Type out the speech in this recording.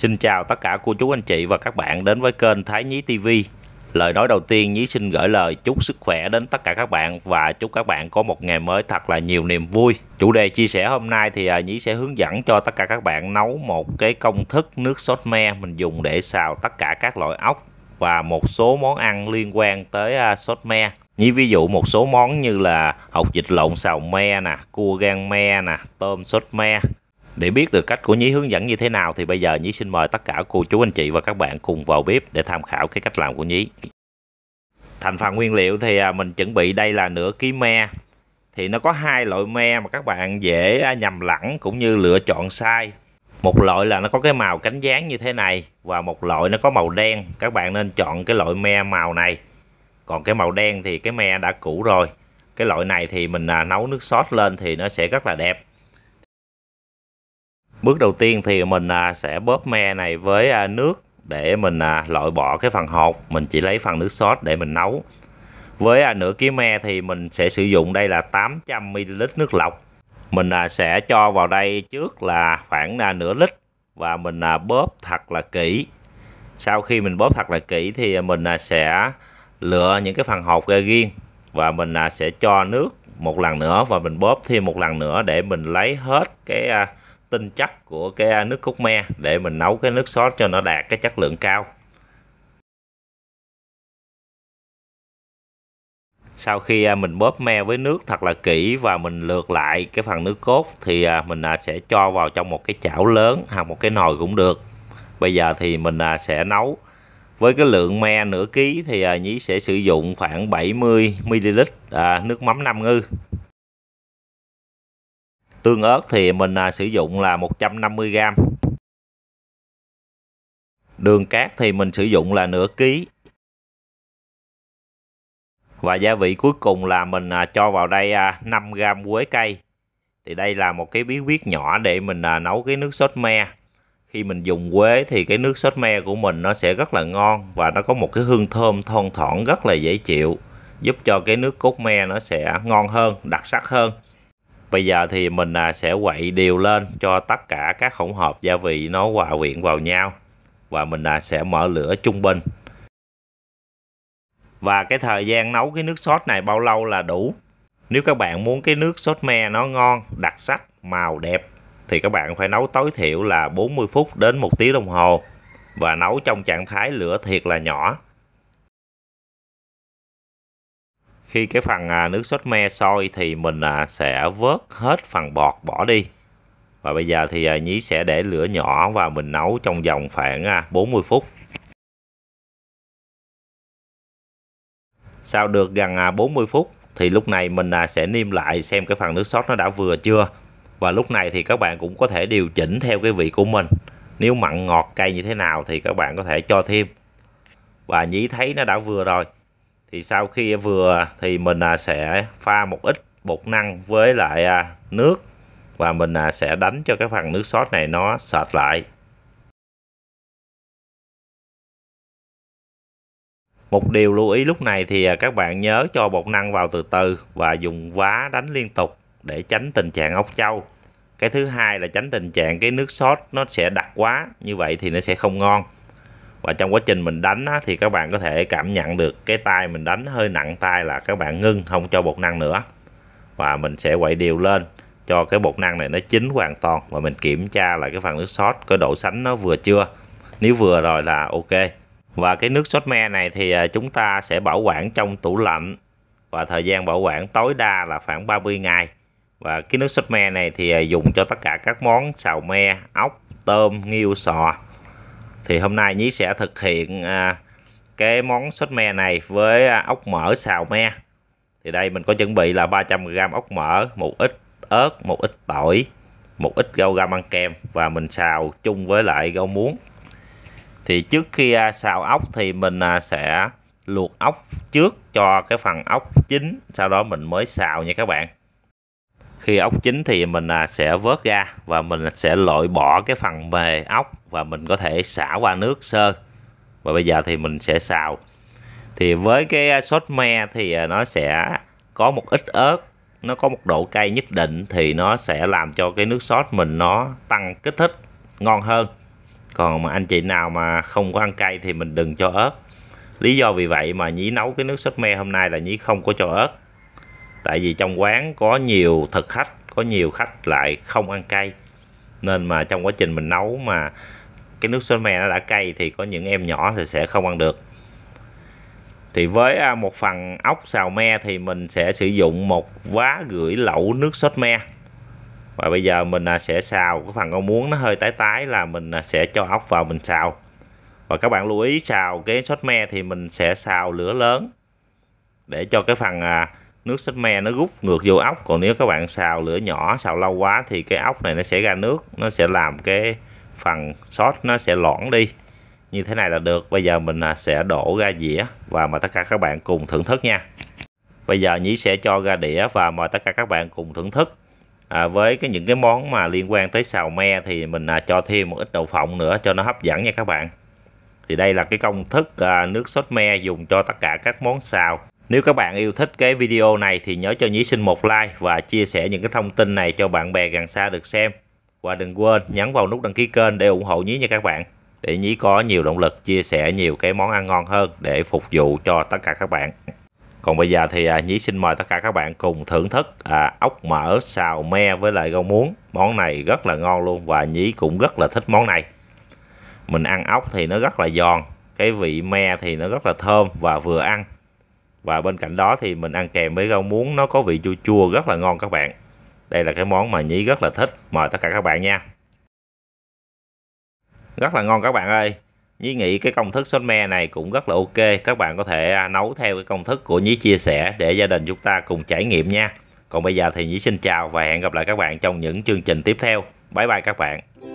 Xin chào tất cả cô chú anh chị và các bạn đến với kênh Thái Nhí TV. Lời nói đầu tiên Nhí xin gửi lời chúc sức khỏe đến tất cả các bạn và chúc các bạn có một ngày mới thật là nhiều niềm vui. Chủ đề chia sẻ hôm nay thì à, Nhí sẽ hướng dẫn cho tất cả các bạn nấu một cái công thức nước sốt me mình dùng để xào tất cả các loại ốc và một số món ăn liên quan tới à, sốt me. Như ví dụ một số món như là hột vịt lộn xào me nè, cua gan me nè, tôm sốt me để biết được cách của Nhí hướng dẫn như thế nào thì bây giờ Nhí xin mời tất cả cô chú anh chị và các bạn cùng vào bếp để tham khảo cái cách làm của Nhí. Thành phần nguyên liệu thì à, mình chuẩn bị đây là nửa ký me. Thì nó có hai loại me mà các bạn dễ à, nhầm lẫn cũng như lựa chọn sai. Một loại là nó có cái màu cánh dáng như thế này và một loại nó có màu đen. Các bạn nên chọn cái loại me màu này. Còn cái màu đen thì cái me đã cũ rồi. Cái loại này thì mình à, nấu nước sốt lên thì nó sẽ rất là đẹp Bước đầu tiên thì mình à, sẽ bóp me này với à, nước để mình à, loại bỏ cái phần hột, mình chỉ lấy phần nước sốt để mình nấu. Với nửa ký me thì mình sẽ sử dụng đây là 800ml nước lọc. Mình sẽ cho vào đây trước là khoảng nửa lít và mình bóp thật là kỹ. Sau khi mình bóp thật là kỹ thì mình sẽ lựa những cái phần hột ra riêng và mình sẽ cho nước một lần nữa và mình bóp thêm một lần nữa để mình lấy hết cái tinh chất của cái nước cốt me để mình nấu cái nước sốt cho nó đạt cái chất lượng cao sau khi à, mình bóp me với nước thật là kỹ và mình lượt lại cái phần nước cốt thì à, mình à, sẽ cho vào trong một cái chảo lớn hoặc một cái nồi cũng được bây giờ thì mình sẽ nấu với cái lượng me nửa ký thì nhí sẽ sử dụng khoảng 70 ml nước mắm nam ngư tương ớt thì mình à, sử dụng là 150 g đường cát thì mình sử dụng là nửa ký và gia vị cuối cùng là mình à, cho vào đây à, 5 g quế cây thì đây là một cái bí quyết nhỏ để mình à, nấu cái nước sốt me khi mình dùng quế thì cái nước sốt me của mình nó sẽ rất là ngon và nó có một cái hương thơm thon thoảng rất là dễ chịu giúp cho cái nước cốt me nó sẽ ngon hơn đặc sắc hơn Bây giờ thì mình à, sẽ quậy đều lên cho tất cả các hỗn hợp gia vị nó hòa quyện vào nhau và mình à, sẽ mở lửa trung bình. Và cái thời gian nấu cái nước sốt này bao lâu là đủ? Nếu các bạn muốn cái nước sốt me nó ngon, đặc sắc, màu đẹp thì các bạn phải nấu tối thiểu là 40 phút đến 1 tiếng đồng hồ và nấu trong trạng thái lửa thiệt là nhỏ khi cái phần à, nước sốt me sôi thì mình à, sẽ vớt hết phần bọt bỏ đi và bây giờ thì à, nhí sẽ để lửa nhỏ và mình nấu trong vòng khoảng 40 phút sau được gần 40 phút thì lúc này mình sẽ niêm lại xem cái phần nước sốt nó đã vừa chưa và lúc này thì các bạn cũng có thể điều chỉnh theo cái vị của mình nếu mặn ngọt cay như thế nào thì các bạn có thể cho thêm và nhí thấy nó đã vừa rồi thì sau khi vừa thì mình à, sẽ pha một ít bột năng với lại à, nước và mình à, sẽ đánh cho cái phần nước sốt này nó sệt lại Một điều lưu ý lúc này thì các bạn nhớ cho bột năng vào từ từ và dùng vá đánh liên tục để tránh tình trạng ốc châu Cái thứ hai là tránh tình trạng cái nước sốt nó sẽ đặc quá, như vậy thì nó sẽ không ngon và trong quá trình mình đánh á, thì các bạn có thể cảm nhận được cái tay mình đánh hơi nặng tay là các bạn ngưng không cho bột năng nữa và mình sẽ quậy đều lên cho cái bột năng này nó chín hoàn toàn và mình kiểm tra lại cái phần nước sốt cái độ sánh nó vừa chưa nếu vừa rồi là ok và cái nước sốt me này thì à, chúng ta sẽ bảo quản trong tủ lạnh và thời gian bảo quản tối đa là khoảng 30 ngày và cái nước sốt me này thì à, dùng cho tất cả các món xào me ốc tôm nghiêu sò thì hôm nay nhí sẽ thực hiện à, cái món sốt me này với à, ốc mỡ xào me thì đây mình có chuẩn bị là 300g ốc mỡ một ít ớt một ít tỏi một ít rau gam ăn kèm và mình xào chung với lại rau muống thì trước khi à, xào ốc thì mình à, sẽ luộc ốc trước cho cái phần ốc chín sau đó mình mới xào nha các bạn khi ốc chín thì mình à, sẽ vớt ra và mình sẽ loại bỏ cái phần bề ốc và mình có thể xả qua nước sơ và bây giờ thì mình sẽ xào thì với cái à, sốt me thì à, nó sẽ có một ít ớt nó có một độ cay nhất định thì nó sẽ làm cho cái nước sốt mình nó tăng kích thích ngon hơn còn mà anh chị nào mà không có ăn cay thì mình đừng cho ớt lý do vì vậy mà nhí nấu cái nước sốt me hôm nay là nhí không có cho ớt tại vì trong quán có nhiều thực khách có nhiều khách lại không ăn cay nên mà trong quá trình mình nấu mà cái nước sốt me nó đã cay thì có những em nhỏ thì sẽ không ăn được thì với à, một phần ốc xào me thì mình sẽ sử dụng một vá gửi lẩu nước sốt me và bây giờ mình à, sẽ xào cái phần con muống nó hơi tái tái là mình à, sẽ cho ốc vào mình xào và các bạn lưu ý xào cái sốt me thì mình sẽ xào lửa lớn để cho cái phần nước sét me nó rút ngược vô ốc còn nếu các bạn xào lửa nhỏ xào lâu quá thì cái ốc này nó sẽ ra nước nó sẽ làm cái phần sót nó sẽ loãng đi như thế này là được bây giờ mình à, sẽ đổ ra dĩa và mời tất cả các bạn cùng thưởng thức nha bây giờ nhí sẽ cho ra đĩa và mời tất cả các bạn cùng thưởng thức à, với cái những cái món mà liên quan tới xào me thì mình à, cho thêm một ít đậu phộng nữa cho nó hấp dẫn nha các bạn thì đây là cái công thức à, nước sốt me dùng cho tất cả các món xào nếu các bạn yêu thích cái video này thì nhớ cho Nhí xin một like và chia sẻ những cái thông tin này cho bạn bè gần xa được xem. Và đừng quên nhấn vào nút đăng ký kênh để ủng hộ Nhí nha các bạn. Để Nhí có nhiều động lực chia sẻ nhiều cái món ăn ngon hơn để phục vụ cho tất cả các bạn. Còn bây giờ thì à, Nhí xin mời tất cả các bạn cùng thưởng thức à, ốc mỡ xào me với lại rau muống. Món này rất là ngon luôn và Nhí cũng rất là thích món này. Mình ăn ốc thì nó rất là giòn, cái vị me thì nó rất là thơm và vừa ăn và bên cạnh đó thì mình ăn kèm với rau muống nó có vị chua chua rất là ngon các bạn đây là cái món mà nhí rất là thích mời tất cả các bạn nha rất là ngon các bạn ơi nhí nghĩ cái công thức sốt me này cũng rất là ok Các bạn có thể à, nấu theo cái công thức của nhí chia sẻ Để gia đình chúng ta cùng trải nghiệm nha Còn bây giờ thì nhí xin chào và hẹn gặp lại các bạn trong những chương trình tiếp theo Bye bye các bạn